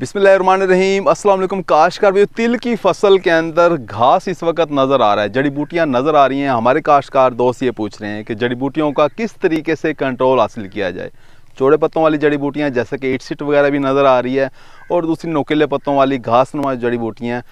बिसमीम असलम काशकार भी तिल की फसल के अंदर घास इस वक्त नज़र आ रहा है जड़ी बूटियाँ नज़र आ रही हैं हमारे काशकार दोस्त ये पूछ रहे हैं कि जड़ी बूटियों का किस तरीके से कंट्रोल हासिल किया जाए चौड़े पत्तों वाली जड़ी बूटियाँ जैसे कि सीट वगैरह भी नज़र आ रही है और दूसरी नोकेले पत्तों वाली घास नुमा जड़ी बूटियाँ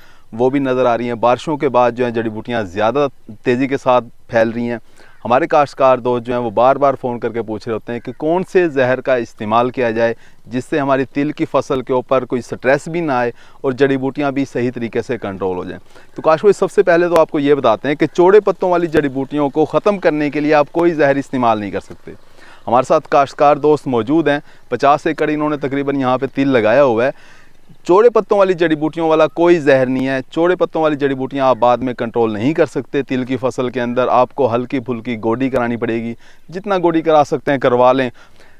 वो भी नज़र आ रही हैं बारिशों के बाद जो है जड़ी बूटियाँ ज़्यादा तेज़ी के साथ फैल रही हैं हमारे काश्तकार दोस्त जो हैं वो बार बार फ़ोन करके पूछ रहे होते हैं कि कौन से जहर का इस्तेमाल किया जाए जिससे हमारी तिल की फसल के ऊपर कोई स्ट्रेस भी ना आए और जड़ी बूटियाँ भी सही तरीके से कंट्रोल हो जाएँ तो काश भाई सबसे पहले तो आपको ये बताते हैं कि चौड़े पत्तों वाली जड़ी बूटियों को ख़त्म करने के लिए आप कोई जहर इस्तेमाल नहीं कर सकते हमारे साथ काश्तकार दोस्त मौजूद हैं पचास एकड़ इन्होंने तकरीबन यहाँ पर तिल लगाया हुआ है चौड़े पत्तों वाली जड़ी बूटियों वाला कोई जहर नहीं है चौड़े पत्तों वाली जड़ी बूटियाँ आप बाद में कंट्रोल नहीं कर सकते तिल की फसल के अंदर आपको हल्की फुल्की गोडी करानी पड़ेगी जितना गोडी करा सकते हैं करवा लें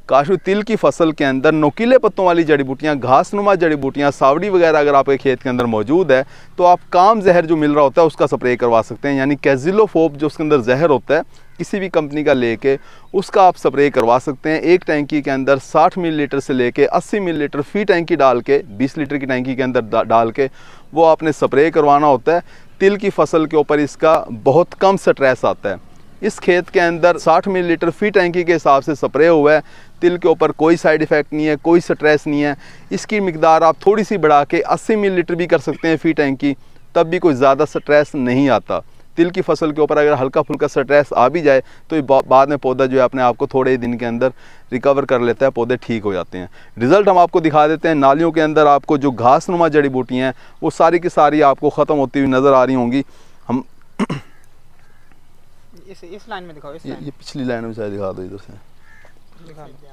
काशू तिल की फसल के अंदर नोकीले पत्तों वाली जड़ी बूटियाँ घास नुमा जड़ी बूटियाँ सावड़ी वगैरह अगर आपके खेत के अंदर मौजूद है तो आप काम जहर जो मिल रहा होता है उसका स्प्रे करवा सकते हैं यानी कैजिलोफोप जो उसके अंदर जहर होता है किसी भी कंपनी का लेके उसका आप स्प्रे करवा सकते हैं एक टैंकी के अंदर 60 मिलीलीटर से लेके 80 मिलीलीटर फी टैंकी डाल के 20 लीटर की टैंकी के अंदर डाल के वो आपने स्प्रे करवाना होता है तिल की फसल के ऊपर इसका बहुत कम स्ट्रेस आता है इस खेत के अंदर 60 मिलीलीटर फी टैंकी के हिसाब से स्प्रे हुआ है तिल के ऊपर कोई साइड इफ़ेक्ट नहीं है कोई स्ट्रेस नहीं है इसकी मकदार आप थोड़ी सी बढ़ा के अस्सी मिली भी कर सकते हैं फी टैंकी तब भी कोई ज़्यादा स्ट्रेस नहीं आता तिल की फसल के ऊपर अगर हल्का फुल्का स्ट्रेस आ भी जाए तो बाद में पौधा जो है अपने आप को थोड़े ही दिन के अंदर रिकवर कर लेता है पौधे ठीक हो जाते हैं रिज़ल्ट हम आपको दिखा देते हैं नालियों के अंदर आपको जो घास नुमा जड़ी बूटियाँ हैं वो सारी की सारी आपको ख़त्म होती हुई नज़र आ रही होंगी हम इस इस लाइन में दिखाओ इस ये, ये पिछली लाइन में शायद दिखा दो इधर से दिखा दो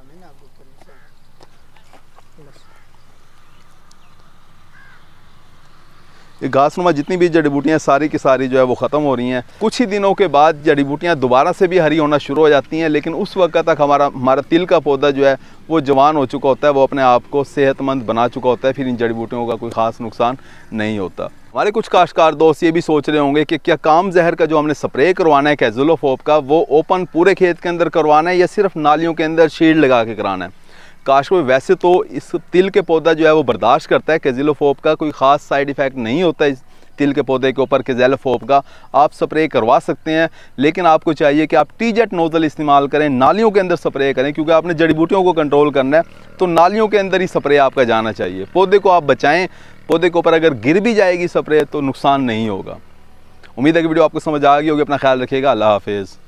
ये घासनुमा जितनी भी जड़ी बूटियाँ सारी की सारी जो है वो ख़त्म हो रही हैं कुछ ही दिनों के बाद जड़ी बूटियाँ दोबारा से भी हरी होना शुरू हो जाती हैं लेकिन उस वक्त तक हमारा हमारा तिल का पौधा जो है वो जवान हो चुका होता है वो अपने आप को सेहतमंद बना चुका होता है फिर इन जड़ी बूटियों का कोई ख़ास नुकसान नहीं होता हमारे कुछ काश्कार दोस्त ये भी सोच रहे होंगे कि क्या काम जहर का जो हमने स्प्रे करवाना है कैजुलोफोप का वो ओपन पूरे खेत के अंदर करवाना है या सिर्फ नालियों के अंदर शेड लगा के कराना है काश में वैसे तो इस तिल के पौधा जो है वो बर्दाश्त करता है केजिलोफोप का कोई ख़ास साइड इफ़ेक्ट नहीं होता इस तिल के पौधे के ऊपर केजेलोफोप का आप स्प्रे करवा सकते हैं लेकिन आपको चाहिए कि आप टी जेट नोज़ल इस्तेमाल करें नालियों के अंदर स्प्रे करें क्योंकि आपने जड़ी बूटियों को कंट्रोल करना है तो नालियों के अंदर ही स्प्रे आपका जाना चाहिए पौधे को आप बचाएँ पौधे के ऊपर अगर गिर भी जाएगी स्प्रे तो नुकसान नहीं होगा उम्मीद है कि वीडियो आपको समझ आ गई होगी अपना ख्याल रखिएगा अल्लाह हाफिज़